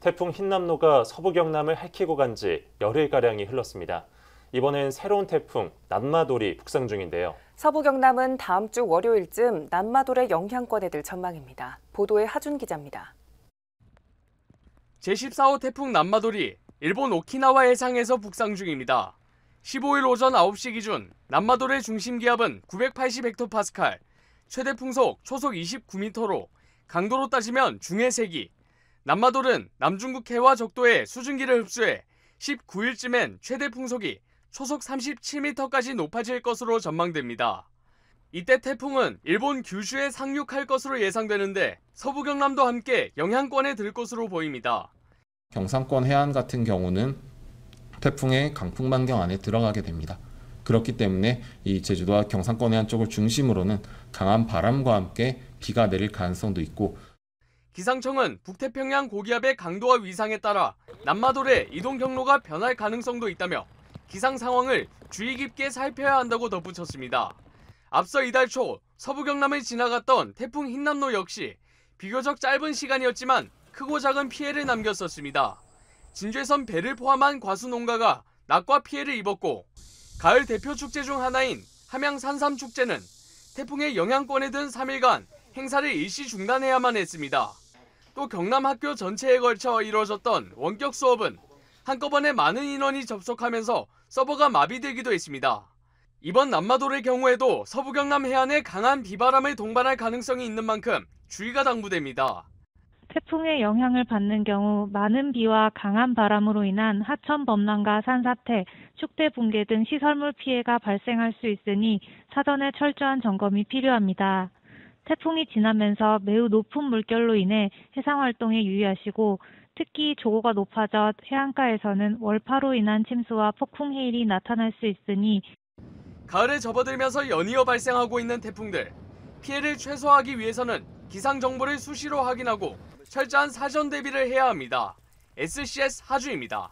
태풍 흰남노가 서부 경남을 핥히고 간 지 열흘가량이 흘렀습니다. 이번엔 새로운 태풍 남마돌이 북상 중인데요. 서부 경남은 다음 주 월요일쯤 남마돌의 영향권에 들 전망입니다. 보도에 하준 기자입니다. 제14호 태풍 남마돌이 일본 오키나와 해상에서 북상 중입니다. 15일 오전 9시 기준 남마돌의 중심 기압은 980헥토파스칼, 최대 풍속 초속 29m로 강도로 따지면 중해 세기, 남마돌은 남중국 해와 적도에 수증기를 흡수해 19일쯤엔 최대 풍속이 초속 37m까지 높아질 것으로 전망됩니다. 이때 태풍은 일본 규슈에 상륙할 것으로 예상되는데 서부 경남도 함께 영향권에 들 것으로 보입니다. 경상권 해안 같은 경우는 태풍의 강풍 반경 안에 들어가게 됩니다. 그렇기 때문에 이 제주도와 경상권 해안 쪽을 중심으로는 강한 바람과 함께 비가 내릴 가능성도 있고 기상청은 북태평양 고기압의 강도와 위상에 따라 남마돌의 이동 경로가 변할 가능성도 있다며 기상 상황을 주의 깊게 살펴야 한다고 덧붙였습니다. 앞서 이달 초 서부 경남을 지나갔던 태풍 흰남노 역시 비교적 짧은 시간이었지만 크고 작은 피해를 남겼었습니다. 진죄선 주 배를 포함한 과수 농가가 낙과 피해를 입었고 가을 대표 축제 중 하나인 함양 산삼 축제는 태풍의 영향권에 든 3일간 행사를 일시 중단해야만 했습니다. 또 경남 학교 전체에 걸쳐 이루어졌던 원격 수업은 한꺼번에 많은 인원이 접속하면서 서버가 마비되기도 했습니다. 이번 남마도의 경우에도 서부 경남 해안에 강한 비바람을 동반할 가능성이 있는 만큼 주의가 당부됩니다. 태풍의 영향을 받는 경우 많은 비와 강한 바람으로 인한 하천 범람과 산사태, 축대 붕괴 등 시설물 피해가 발생할 수 있으니 사전에 철저한 점검이 필요합니다. 태풍이 지나면서 매우 높은 물결로 인해 해상 활동에 유의하시고 특히 조고가 높아져 해안가에서는 월파로 인한 침수와 폭풍 해일이 나타날 수 있으니 가을에 접어들면서 연이어 발생하고 있는 태풍들 피해를 최소화하기 위해서는 기상 정보를 수시로 확인하고 철저한 사전 대비를 해야 합니다. SCS 하주입니다.